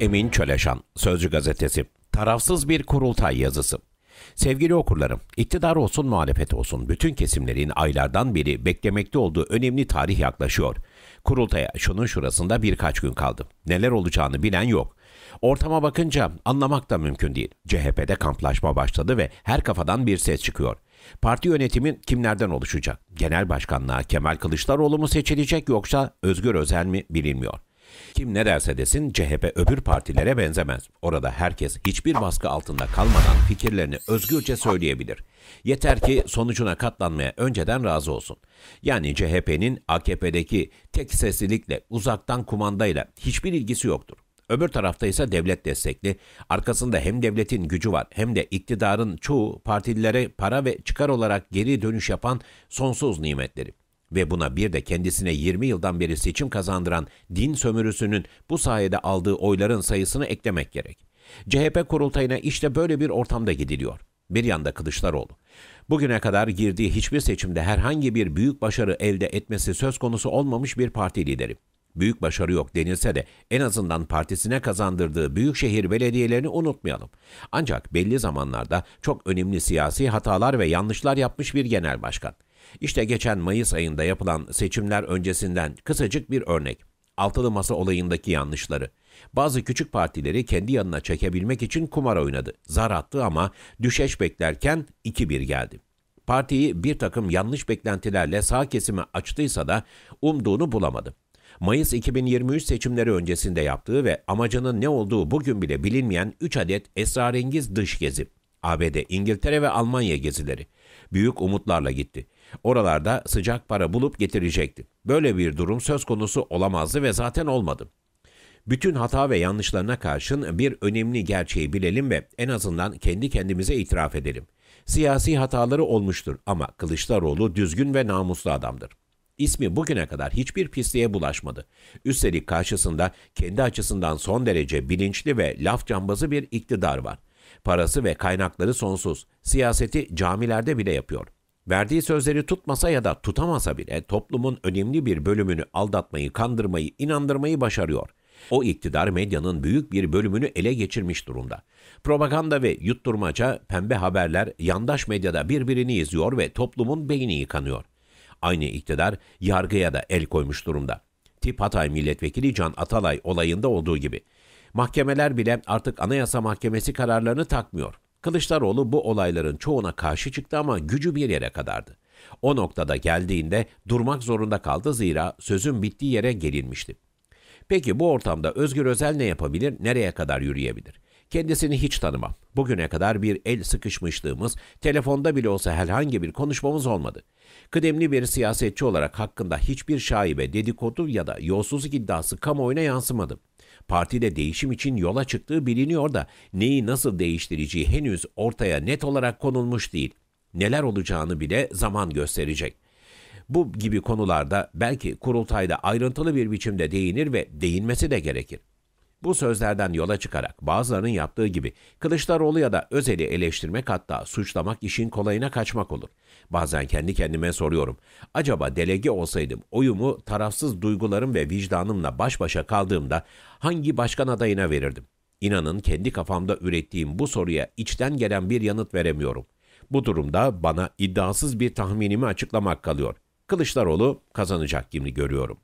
Emin Çöleşan, Sözcü Gazetesi, Tarafsız bir kurultay yazısı. Sevgili okurlarım, iktidar olsun muhalefet olsun bütün kesimlerin aylardan beri beklemekte olduğu önemli tarih yaklaşıyor. Kurultaya şunun şurasında birkaç gün kaldı. Neler olacağını bilen yok. Ortama bakınca anlamak da mümkün değil. CHP'de kamplaşma başladı ve her kafadan bir ses çıkıyor. Parti yönetimi kimlerden oluşacak? Genel başkanlığa Kemal Kılıçdaroğlu mu seçilecek yoksa Özgür Özel mi bilinmiyor. Kim ne derse desin CHP öbür partilere benzemez. Orada herkes hiçbir baskı altında kalmadan fikirlerini özgürce söyleyebilir. Yeter ki sonucuna katlanmaya önceden razı olsun. Yani CHP'nin AKP'deki tek seslilikle, uzaktan kumandayla hiçbir ilgisi yoktur. Öbür tarafta ise devlet destekli. Arkasında hem devletin gücü var hem de iktidarın çoğu partililere para ve çıkar olarak geri dönüş yapan sonsuz nimetleri ve buna bir de kendisine 20 yıldan beri seçim kazandıran din sömürüsünün bu sayede aldığı oyların sayısını eklemek gerek. CHP kurultayına işte böyle bir ortamda gidiliyor. Bir yanda Kılıçdaroğlu. Bugüne kadar girdiği hiçbir seçimde herhangi bir büyük başarı elde etmesi söz konusu olmamış bir parti lideri. Büyük başarı yok denilse de en azından partisine kazandırdığı büyükşehir belediyelerini unutmayalım. Ancak belli zamanlarda çok önemli siyasi hatalar ve yanlışlar yapmış bir genel başkan. İşte geçen Mayıs ayında yapılan seçimler öncesinden kısacık bir örnek. Altılı Masa olayındaki yanlışları. Bazı küçük partileri kendi yanına çekebilmek için kumar oynadı. Zar attı ama düşeş beklerken 2-1 geldi. Partiyi bir takım yanlış beklentilerle sağ kesimi açtıysa da umduğunu bulamadı. Mayıs 2023 seçimleri öncesinde yaptığı ve amacının ne olduğu bugün bile bilinmeyen 3 adet esrarengiz dış gezi. ABD, İngiltere ve Almanya gezileri. Büyük umutlarla gitti. Oralarda sıcak para bulup getirecekti. Böyle bir durum söz konusu olamazdı ve zaten olmadı. Bütün hata ve yanlışlarına karşın bir önemli gerçeği bilelim ve en azından kendi kendimize itiraf edelim. Siyasi hataları olmuştur ama Kılıçdaroğlu düzgün ve namuslu adamdır. İsmi bugüne kadar hiçbir pisliğe bulaşmadı. Üstelik karşısında kendi açısından son derece bilinçli ve laf cambazı bir iktidar var. Parası ve kaynakları sonsuz. Siyaseti camilerde bile yapıyor. Verdiği sözleri tutmasa ya da tutamasa bile toplumun önemli bir bölümünü aldatmayı, kandırmayı, inandırmayı başarıyor. O iktidar medyanın büyük bir bölümünü ele geçirmiş durumda. Propaganda ve yutturmaca, pembe haberler yandaş medyada birbirini izliyor ve toplumun beyni yıkanıyor. Aynı iktidar yargıya da el koymuş durumda. Tip Hatay Milletvekili Can Atalay olayında olduğu gibi. Mahkemeler bile artık Anayasa Mahkemesi kararlarını takmıyor. Kılıçdaroğlu bu olayların çoğuna karşı çıktı ama gücü bir yere kadardı. O noktada geldiğinde durmak zorunda kaldı zira sözün bittiği yere gelinmişti. Peki bu ortamda Özgür Özel ne yapabilir, nereye kadar yürüyebilir? Kendisini hiç tanımam. Bugüne kadar bir el sıkışmışlığımız, telefonda bile olsa herhangi bir konuşmamız olmadı. Kıdemli bir siyasetçi olarak hakkında hiçbir şaibe, dedikodu ya da yolsuzluk iddiası kamuoyuna yansımadı. Partide değişim için yola çıktığı biliniyor da neyi nasıl değiştireceği henüz ortaya net olarak konulmuş değil. Neler olacağını bile zaman gösterecek. Bu gibi konularda belki kurultayda ayrıntılı bir biçimde değinir ve değinmesi de gerekir. Bu sözlerden yola çıkarak bazılarının yaptığı gibi Kılıçdaroğlu ya da Özel'i eleştirmek hatta suçlamak işin kolayına kaçmak olur. Bazen kendi kendime soruyorum. Acaba delege olsaydım oyumu tarafsız duygularım ve vicdanımla baş başa kaldığımda hangi başkan adayına verirdim? İnanın kendi kafamda ürettiğim bu soruya içten gelen bir yanıt veremiyorum. Bu durumda bana iddiasız bir tahminimi açıklamak kalıyor. Kılıçdaroğlu kazanacak gibi görüyorum.